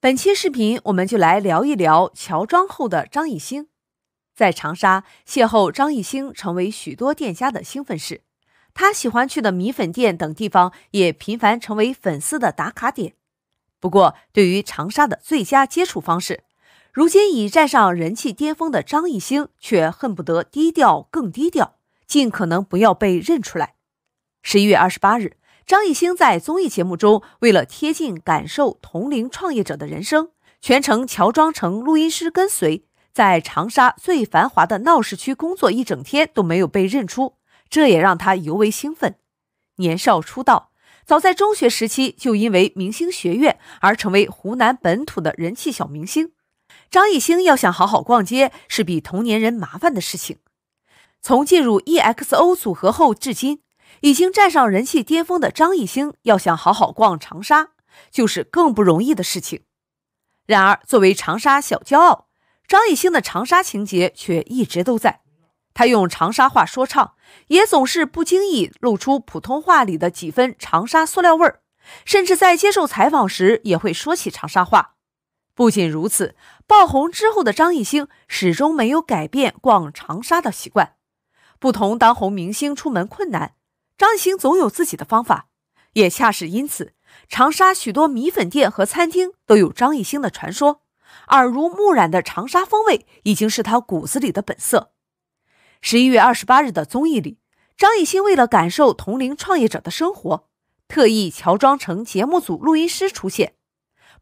本期视频，我们就来聊一聊乔装后的张艺兴。在长沙邂逅张艺兴，成为许多店家的兴奋事。他喜欢去的米粉店等地方，也频繁成为粉丝的打卡点。不过，对于长沙的最佳接触方式，如今已站上人气巅峰的张艺兴，却恨不得低调更低调，尽可能不要被认出来。十一月二十八日。张艺兴在综艺节目中，为了贴近感受同龄创业者的人生，全程乔装成录音师跟随，在长沙最繁华的闹市区工作一整天都没有被认出，这也让他尤为兴奋。年少出道，早在中学时期就因为明星学院而成为湖南本土的人气小明星。张艺兴要想好好逛街，是比同年人麻烦的事情。从进入 EXO 组合后至今。已经站上人气巅峰的张艺兴，要想好好逛长沙，就是更不容易的事情。然而，作为长沙小骄傲，张艺兴的长沙情结却一直都在。他用长沙话说唱，也总是不经意露出普通话里的几分长沙塑料味儿，甚至在接受采访时也会说起长沙话。不仅如此，爆红之后的张艺兴始终没有改变逛长沙的习惯。不同当红明星出门困难。张艺兴总有自己的方法，也恰是因此，长沙许多米粉店和餐厅都有张艺兴的传说。耳濡目染的长沙风味，已经是他骨子里的本色。十一月二十八日的综艺里，张艺兴为了感受同龄创业者的生活，特意乔装成节目组录音师出现。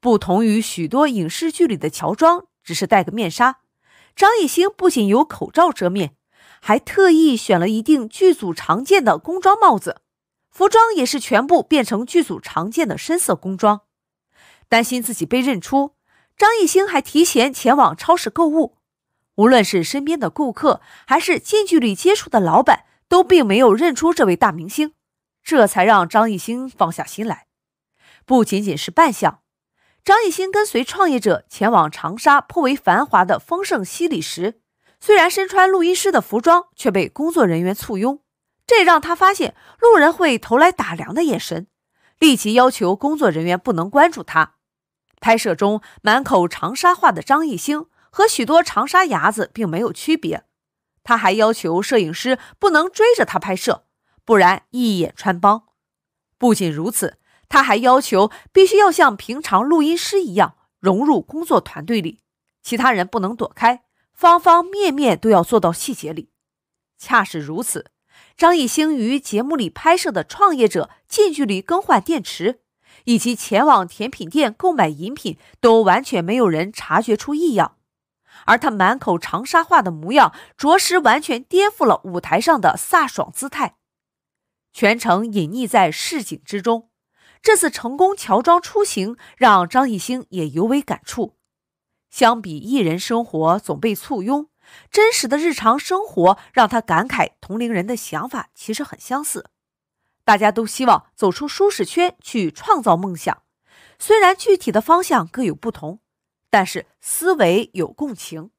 不同于许多影视剧里的乔装，只是戴个面纱，张艺兴不仅有口罩遮面。还特意选了一定剧组常见的工装帽子，服装也是全部变成剧组常见的深色工装。担心自己被认出，张艺兴还提前前往超市购物。无论是身边的顾客，还是近距离接触的老板，都并没有认出这位大明星，这才让张艺兴放下心来。不仅仅是扮相，张艺兴跟随创业者前往长沙颇为繁华的丰盛西里时。虽然身穿录音师的服装，却被工作人员簇拥，这让他发现路人会投来打量的眼神，立即要求工作人员不能关注他。拍摄中，满口长沙话的张艺兴和许多长沙伢子并没有区别。他还要求摄影师不能追着他拍摄，不然一眼穿帮。不仅如此，他还要求必须要像平常录音师一样融入工作团队里，其他人不能躲开。方方面面都要做到细节里，恰是如此。张艺兴于节目里拍摄的创业者近距离更换电池，以及前往甜品店购买饮品，都完全没有人察觉出异样。而他满口长沙话的模样，着实完全颠覆了舞台上的飒爽姿态，全程隐匿在市井之中。这次成功乔装出行，让张艺兴也尤为感触。相比艺人生活总被簇拥，真实的日常生活让他感慨，同龄人的想法其实很相似。大家都希望走出舒适圈去创造梦想，虽然具体的方向各有不同，但是思维有共情，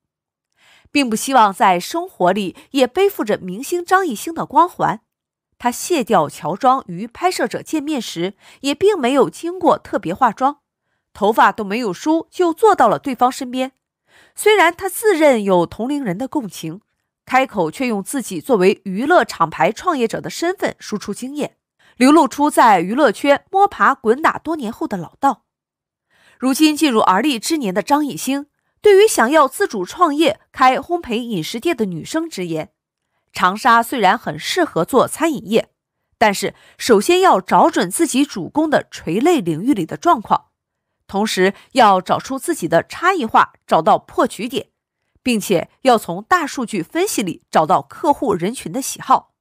并不希望在生活里也背负着明星张艺兴的光环。他卸掉乔装与拍摄者见面时，也并没有经过特别化妆。头发都没有梳就坐到了对方身边，虽然他自认有同龄人的共情，开口却用自己作为娱乐厂牌创业者的身份输出经验，流露出在娱乐圈摸爬滚打多年后的老道。如今进入而立之年的张艺兴，对于想要自主创业开烘焙饮食店的女生直言：长沙虽然很适合做餐饮业，但是首先要找准自己主攻的垂类领域里的状况。同时要找出自己的差异化，找到破局点，并且要从大数据分析里找到客户人群的喜好。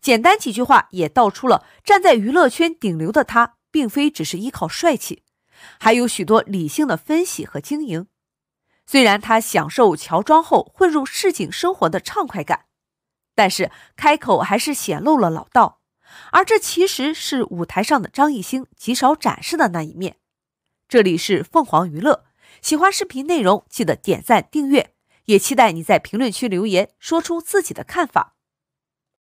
简单几句话也道出了站在娱乐圈顶流的他，并非只是依靠帅气，还有许多理性的分析和经营。虽然他享受乔装后混入市井生活的畅快感，但是开口还是显露了老道，而这其实是舞台上的张艺兴极少展示的那一面。这里是凤凰娱乐，喜欢视频内容记得点赞订阅，也期待你在评论区留言，说出自己的看法。